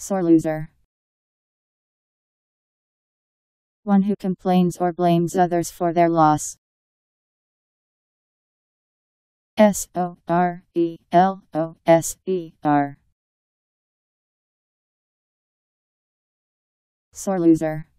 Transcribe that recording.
sore loser. One who complains or blames others for their loss. S O R E L O S E R. Sore loser.